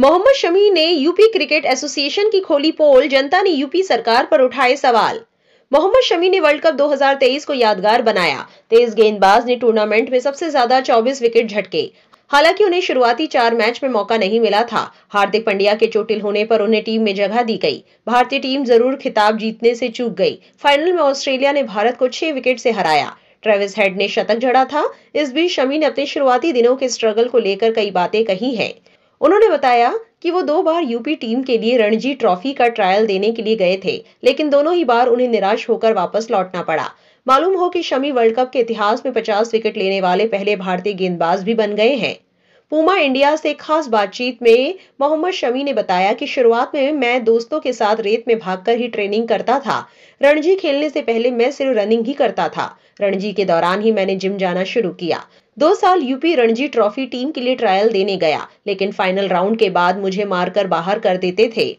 मोहम्मद शमी ने UP cricket association की खोली पोल जनता ने यूपी सरकार पर उठाए सवाल मोहम्मद शमी ने वर्ल्ड कप 2023 को यादगार बनाया तेज गेंदबाज ने टूर्नामेंट में सबसे ज्यादा 24 विकेट झटके हालांकि उन्हें शुरुआती चार मैच में मौका नहीं मिला था हार्दिक पंड्या के चोटिल होने पर उन्हें टीम में जगह दी गई भारतीय टीम जरूर खिताब जीतने से चूक गई फाइनल में ऑस्ट्रेलिया ने भारत को छह विकेट से हराया ट्रेविस हेड ने शतक झड़ा था इस बीच शमी ने अपने शुरुआती दिनों के स्ट्रगल को लेकर कई बातें कही हैं उन्होंने बताया कि वो दो बार यूपी टीम के लिए रणजी ट्रॉफी का ट्रायल देने के लिए गए थे लेकिन दोनों ही बार उन्हें निराश होकर वापस लौटना पड़ा मालूम हो कि शमी वर्ल्ड कप के इतिहास में 50 विकेट लेने वाले पहले भारतीय गेंदबाज भी बन गए हैं पूमा इंडिया से खास बातचीत में मोहम्मद शमी ने बताया कि शुरुआत में मैं दोस्तों के साथ रेत में भागकर ही ट्रेनिंग करता था रणजी खेलने से पहले मैं सिर्फ रनिंग ही करता था रणजी के दौरान ही मैंने जिम जाना शुरू किया दो साल यूपी रणजी ट्रॉफी टीम के लिए ट्रायल देने गया लेकिन फाइनल राउंड के बाद मुझे मारकर बाहर कर देते थे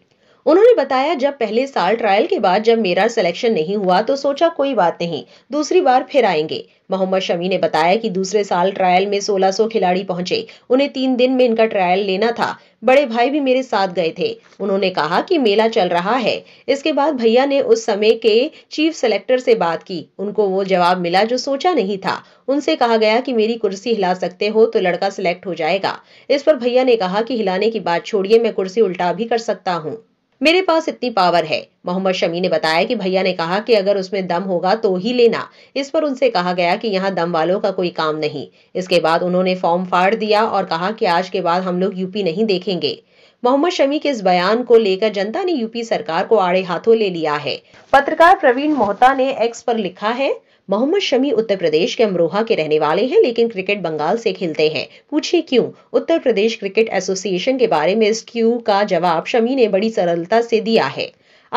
उन्होंने बताया जब पहले साल ट्रायल के बाद जब मेरा सिलेक्शन नहीं हुआ तो सोचा कोई बात नहीं दूसरी बार फिर आएंगे मोहम्मद शमी ने बताया कि दूसरे साल ट्रायल में 1600 खिलाड़ी पहुंचे उन्हें तीन दिन में इनका ट्रायल लेना था बड़े भाई भी मेरे साथ गए थे उन्होंने कहा कि मेला चल रहा है इसके बाद भैया ने उस समय के चीफ सेलेक्टर से बात की उनको वो जवाब मिला जो सोचा नहीं था उनसे कहा गया कि मेरी कुर्सी हिला सकते हो तो लड़का सिलेक्ट हो जाएगा इस पर भैया ने कहा कि हिलाने की बात छोड़िए मैं कुर्सी उल्टा भी कर सकता हूँ मेरे पास इतनी पावर है मोहम्मद शमी ने बताया कि भैया ने कहा कि अगर उसमें दम होगा तो ही लेना इस पर उनसे कहा गया कि यहाँ दम वालों का कोई काम नहीं इसके बाद उन्होंने फॉर्म फाड़ दिया और कहा कि आज के बाद हम लोग यूपी नहीं देखेंगे मोहम्मद शमी के इस बयान को लेकर जनता ने यूपी सरकार को आड़े हाथों ले लिया है पत्रकार प्रवीण मोहता ने एक्स पर लिखा है मोहम्मद शमी उत्तर प्रदेश के अमरोहा के रहने वाले हैं लेकिन क्रिकेट बंगाल से खेलते हैं पूछिए क्यों उत्तर प्रदेश क्रिकेट एसोसिएशन के बारे में इस क्यू का जवाब शमी ने बड़ी सरलता से दिया है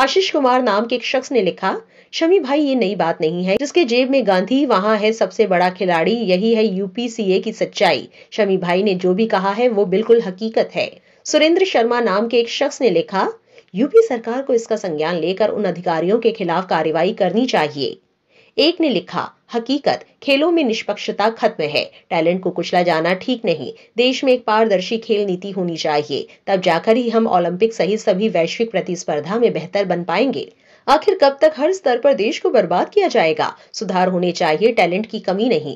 आशीष कुमार नाम के एक शख्स ने लिखा शमी भाई ये नई बात नहीं है जिसके जेब में गांधी वहाँ है सबसे बड़ा खिलाड़ी यही है यूपीसीए की सच्चाई शमी भाई ने जो भी कहा है वो बिल्कुल हकीकत है सुरेंद्र शर्मा नाम के एक शख्स ने लिखा यूपी सरकार को इसका संज्ञान लेकर उन अधिकारियों के खिलाफ कार्रवाई करनी चाहिए एक ने लिखा हकीकत खेलों में निष्पक्षता खत्म है टैलेंट को कुचला जाना ठीक नहीं देश में एक पारदर्शी खेल नीति होनी चाहिए तब जाकर ही हम ओलंपिक सहित सभी वैश्विक प्रतिस्पर्धा में बेहतर बन पाएंगे आखिर कब तक हर स्तर पर देश को बर्बाद किया जाएगा सुधार होने चाहिए टैलेंट की कमी नहीं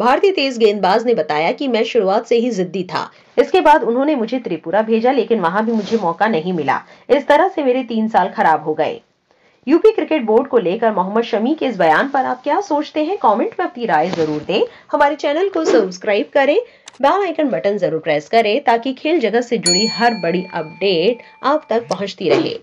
भारतीय तेज गेंदबाज ने बताया कि मैं शुरुआत से ही जिद्दी था इसके बाद उन्होंने मुझे त्रिपुरा भेजा लेकिन वहां भी मुझे मौका नहीं मिला इस तरह से मेरे तीन साल खराब हो गए यूपी क्रिकेट बोर्ड को लेकर मोहम्मद शमी के इस बयान पर आप क्या सोचते हैं कमेंट में अपनी राय जरूर दें हमारे चैनल को सब्सक्राइब करें बेल आइकन बटन जरूर प्रेस करें ताकि खेल जगत से जुड़ी हर बड़ी अपडेट आप तक पहुंचती रहे